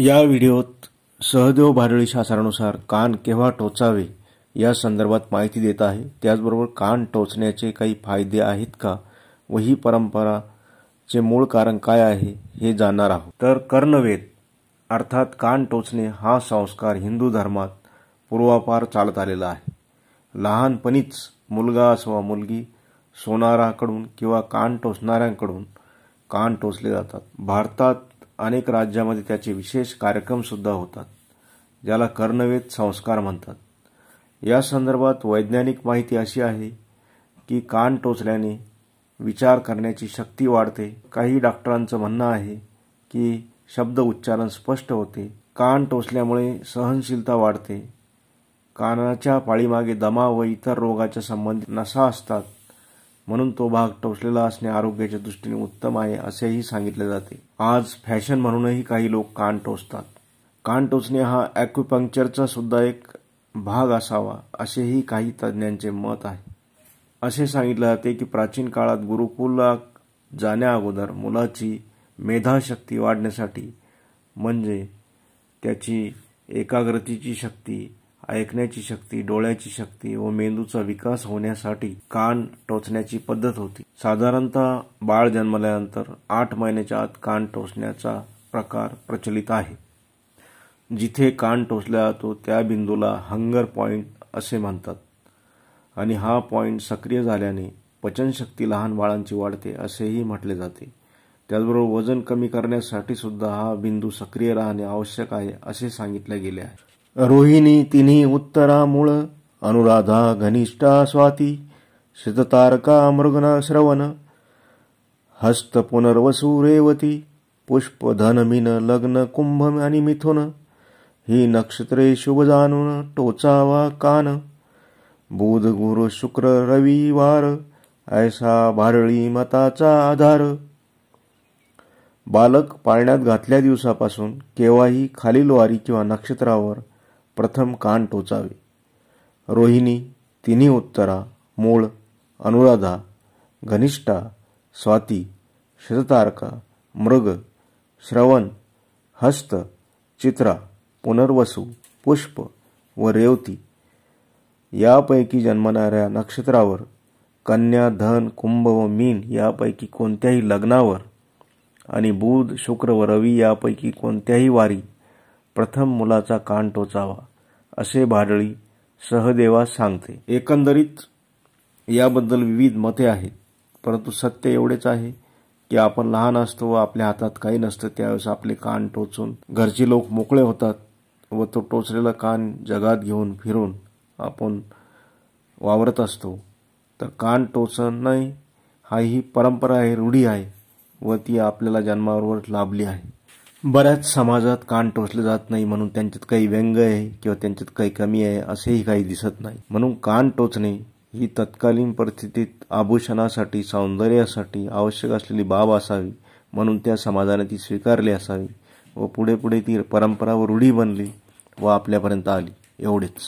या व्हिडिओत सहदेव भारळी शासनानुसार कान केव्हा टोचावे या संदर्भात माहिती देत आहे त्याचबरोबर कान टोचण्याचे काही फायदे आहेत का व ही परंपराचे मूळ कारण काय आहे हे जाणणार आहोत तर कर्णवेद अर्थात कान टोचणे हा संस्कार हिंदू धर्मात पूर्वापार चालत आलेला आहे लहानपणीच मुलगा असवा मुलगी सोनाराकडून किंवा कान टोचणाऱ्यांकडून कान टोचले जातात भारतात अनेक राज्यामध्ये त्याचे विशेष कार्यक्रम सुद्धा होतात ज्याला कर्णवेद संस्कार म्हणतात या संदर्भात वैज्ञानिक माहिती अशी आहे की कान टोचल्याने विचार करण्याची शक्ती वाढते काही डॉक्टरांचं म्हणणं आहे की शब्द उच्चारण स्पष्ट होते कान टोचल्यामुळे सहनशीलता वाढते कानाच्या पाळीमागे दमा व इतर रोगाच्या संबंधित नसा असतात म्हणून तो भाग टोचलेला असणे आरोग्याच्या दृष्टीने उत्तम आहे असेही सांगितले जाते आज फॅशन म्हणूनही काही लोक कान टोचतात कान टोचणे हा ॲक्युपंक्चरचा सुद्धा एक भाग असावा असेही काही तज्ज्ञांचे मत आहे असे सांगितले जाते की प्राचीन काळात गुरुकुला जाण्या अगोदर मुलाची मेधाशक्ती वाढण्यासाठी म्हणजे त्याची एकाग्रतेची शक्ती ऐकण्याची शक्ती डोळ्याची शक्ती व मेंदूचा विकास होण्यासाठी कान टोचण्याची पद्धत होती साधारणतः बाळ जन्मल्यानंतर आठ महिन्याच्या आत कान टोचण्याचा प्रकार प्रचलित आहे जिथे कान टोचला जातो त्या बिंदूला हंगर पॉइंट असे म्हणतात आणि हा पॉईंट सक्रिय झाल्याने पचनशक्ती लहान बाळांची वाढते असेही म्हटले जाते त्याचबरोबर वजन कमी करण्यासाठी सुद्धा हा बिंदू सक्रिय राहणे आवश्यक आहे असे सांगितले गेले आहे रोहिणी तिन्ही मूळ अनुराधा घनिष्ठा स्वाती शततारका मृगना श्रवण हस्त पुनर्वसू रेवती मिन लग्न कुंभ आणि मिथुन ही नक्षत्रे शुभ जाणून टोचावा कान बुध गुरु शुक्र रविवार ऐसा भारळी मताचा आधार बालक पाळण्यात घातल्या दिवसापासून केव्हाही खालील वारी किंवा नक्षत्रावर प्रथम कान टोचावे रोहिणी तिन्ही उत्तरा मूळ अनुराधा घनिष्ठा स्वाती शततारका मृग श्रवण हस्त चित्रा पुनर्वसू पुष्प व रेवती यापैकी जन्मणाऱ्या नक्षत्रावर कन्या धन कुंभ व मीन यापैकी कोणत्याही लग्नावर आणि बुध शुक्र व रवी यापैकी कोणत्याही वारी प्रथम मुलाचा कान टोचावा असे भाडळी सहदेवास सांगते एकंदरीत याबद्दल विविध मते आहेत परंतु सत्य एवढेच आहे की आपण लहान असतो व आपल्या हातात काही नसतं त्यावेळेस आपले कान टोचून घरचे लोक मोकळे होतात व तो टोचलेला कान जगात घेऊन फिरून आपण वावरत असतो तर कान हा हाही परंपरा आहे रूढी आहे व ती आपल्याला जन्मावर लाभली आहे बऱ्याच समाजात कान टोचले जात नाही म्हणून त्यांच्यात काही व्यंग आहे किंवा त्यांच्यात काही कमी आहे असेही काही दिसत नाही म्हणून कान टोचणे ही तत्कालीन परिस्थितीत आभूषणासाठी सौंदर्यासाठी आवश्यक असलेली बाब असावी म्हणून त्या समाजाने ती स्वीकारली असावी व पुढे पुढे ती परंपरा व रूढी बनली व आपल्यापर्यंत आली एवढेच